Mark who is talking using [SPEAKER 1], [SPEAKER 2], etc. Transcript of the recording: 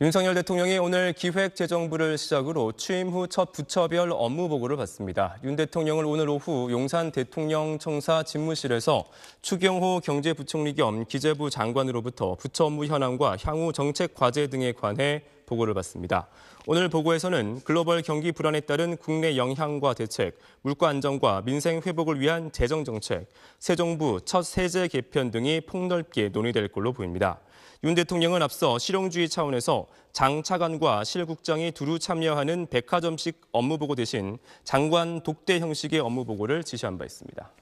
[SPEAKER 1] 윤석열 대통령이 오늘 기획재정부를 시작으로 취임 후 첫 부처별 업무 보고를 받습니다. 윤 대통령을 오늘 오후 용산 대통령청사 집무실에서 추경호 경제부총리 겸 기재부 장관으로부터 부처 업무 현황과 향후 정책 과제 등에 관해 보고를 받습니다. 오늘 보고에서는 글로벌 경기 불안에 따른 국내 영향과 대책, 물가 안정과 민생 회복을 위한 재정 정책, 새 정부 첫 세제 개편 등이 폭넓게 논의될 걸로 보입니다. 윤 대통령은 앞서 실용주의 차원에서 장 차관과 실 국장이 두루 참여하는 백화점식 업무보고 대신 장관 독대 형식의 업무보고를 지시한 바 있습니다.